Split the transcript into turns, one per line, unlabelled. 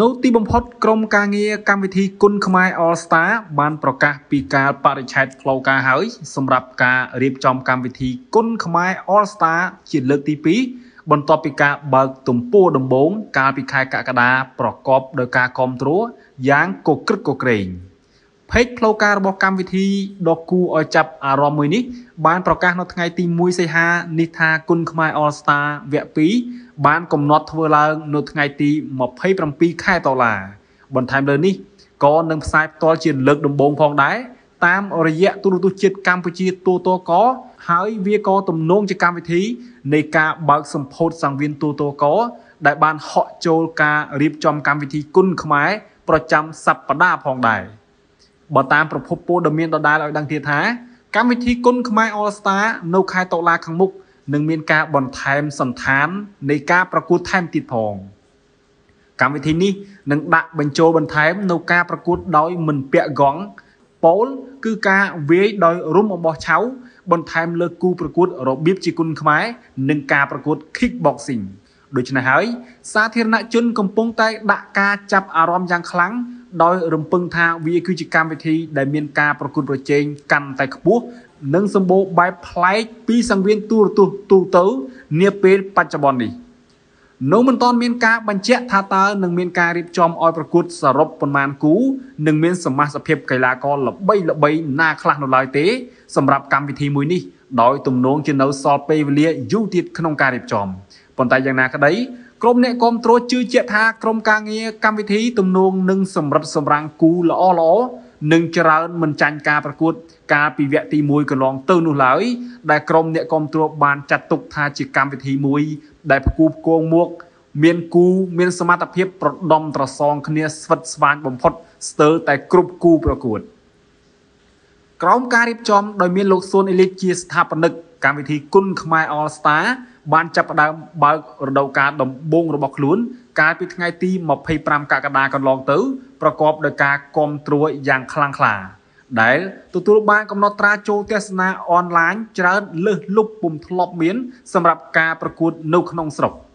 នៅទីបំផុតក្រុមការងារកម្មវិធីគុណខ្មែរ All Star បានប្រកាសពីការបរិច្ឆេទផ្លូវការហើយ សម្រាប់ការរៀបចំកម្មវិធីគុណខ្មែរ All Star ជាលើកទី2បន្ទាប់ពីការបើកទំព័រដំបូង កាលពីខែកក្កដាប្រកបដោយការគ្រប់គ្រងយ៉ាងកក្រឹកកក្រែងផេកផ្លូវការរបស់កម្មវិធីដ៏គួរឲ្យចាប់អារម្មណ៍មួយនេះបានប្រកាស នៅថ្ងៃទី1សីហានេះថាគុណខ្មែរ All Star វគ្គ2បានកំណត់ធ្វើឡើង នៅថ្ងៃទី27ខែតុលាបន្ថែមលើនេះក៏នឹងផ្សាយផ្ទាល់ជាលើកដំបូងផងដែរតាមរយៈទូរទស្សន៍ជាតិកម្ពុជាទូតកហើយវាក៏ទំនងជាកម្មវិធីនៃការបើកសម្ពោធសង្វៀនទូតកដែល បានហក់ចូលការរៀបចំកម្មវិធីគុណខ្មែរប្រចាំសប្តាហ៍ផងដែរបើតាមប្រភពព័ត៌មានដដែលឲ្យដឹងទៀតថាកម្មវិធីគុណខ្មែរ All Star នៅខែតុលាខាងមុខនិងមានការបន្ថែមសន្តាននៃការប្រកួតថែមទៀតផងកម្មវិធីនេះនឹងដាក់បញ្ចូលបន្ថែមនៅការប្រកួតដោយមិនពាក់កង់ពោលគឺការវាយដោយរុំអំបោះឆៅបន្ថែមលើគូប្រកួត របៀបជាគុណខ្មែរនិងការប្រកួត Kickboxing ដូច្នេះហើយ សាធារណជន កំពុងតែដាក់ការចាប់អារម្មណ៍យ៉ាងខ្លាំងដោយ រំពឹងថាវាគឺជាកម្មវិធីដែលមានការប្រកួត ប្រជែងកាន់តែខ្ពស់និងសម្បូរបែបប្លែកពីសង្វៀនទូរទស្សន៍ទូទៅនាពេលបច្ចុប្បន្ននេះនៅមិនទាន់មានការបញ្ជាក់ថាតើនឹងមានការរៀបចំឲ្យប្រកួតសរុបប៉ុន្មានគូនិងមានសមាជិកកីឡាករល្បីល្បីណាខ្លះនៅឡើយទេសម្រាប់កម្មវិធីមួយនេះ ដោយទំនងជានៅសល់ពេលវេលាយូរទៀតក្នុងការរៀបចំប៉ុន្តែយ៉ាងណាក្តីក្រុមអ្នកគ្រប់គ្រងជឿជាក់ថាក្រុមការងារកម្មវិធីទំនងនឹងសម្រិតសម្រាំងគូល្អល្អនឹងច្រើនមិនចាញ់ការប្រកួត កាលពីវគ្គទី1កន្លងទៅនោះឡើយដែលក្រុមអ្នកគ្រប់គ្រងបានចាត់ទុក ថាជាកម្មវិធីមួយដែលប្រគូប្រគងមកមានគូមានសមត្ថភាពប្រដំត្រសង គ្នាស្វិតស្វាញបំផុតស្ទើរតែគ្រប់គូប្រកួត។ក្រោមការរៀបចំដោយមានលោកស៊ុនអេលីតជាស្ថាបនិកកម្មវិធីគុណខ្មែរ All Star បានចាប់ផ្ដើមបើករដូវកាលដំបូងរបស់ខ្លួនកាលពីថ្ងៃ ទី25កក្កដាកន្លងទៅប្រកបដោយការគាំទ្រយ៉ាង ខ្លាំងក្លាដែលទទួលបានកំណត់ត្រាចូលទស្សនាអនឡាញច្រើនលើសលប់ពុំធ្លាប់មានសម្រាប់ការប្រកួតនៅក្នុងស្រុក។